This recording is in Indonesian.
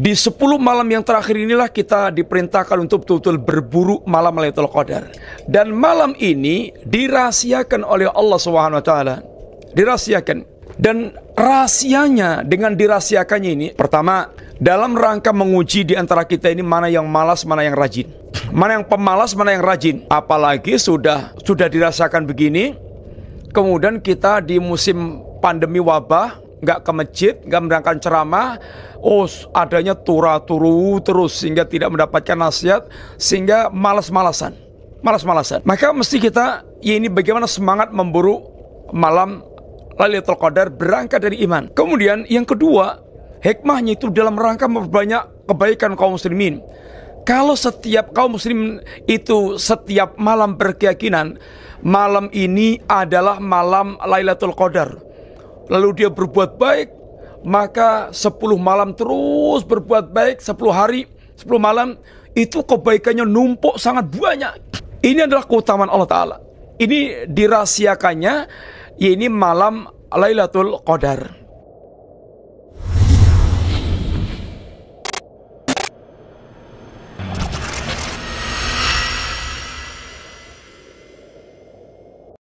Di 10 malam yang terakhir inilah kita diperintahkan untuk betul-betul berburu malam Lailatul Qadar. Dan malam ini dirahasiakan oleh Allah Subhanahu wa taala. Dirahasiakan. Dan rahasianya dengan dirahasiakannya ini pertama dalam rangka menguji di antara kita ini mana yang malas, mana yang rajin. Mana yang pemalas, mana yang rajin. Apalagi sudah sudah dirasakan begini, kemudian kita di musim pandemi wabah nggak ke masjid, nggak mendengarkan ceramah, oh adanya turah turu terus sehingga tidak mendapatkan nasihat, sehingga malas-malasan, malas-malasan. Maka mesti kita, ya ini bagaimana semangat memburu malam Lailatul Qadar berangkat dari iman. Kemudian yang kedua, hikmahnya itu dalam rangka memperbanyak kebaikan kaum muslimin. Kalau setiap kaum muslim itu setiap malam berkeyakinan, malam ini adalah malam Lailatul Qadar lalu dia berbuat baik, maka 10 malam terus berbuat baik, 10 hari, 10 malam, itu kebaikannya numpuk sangat banyak. Ini adalah keutamaan Allah Ta'ala. Ini dirahasiakannya, ya ini malam Lailatul Qadar.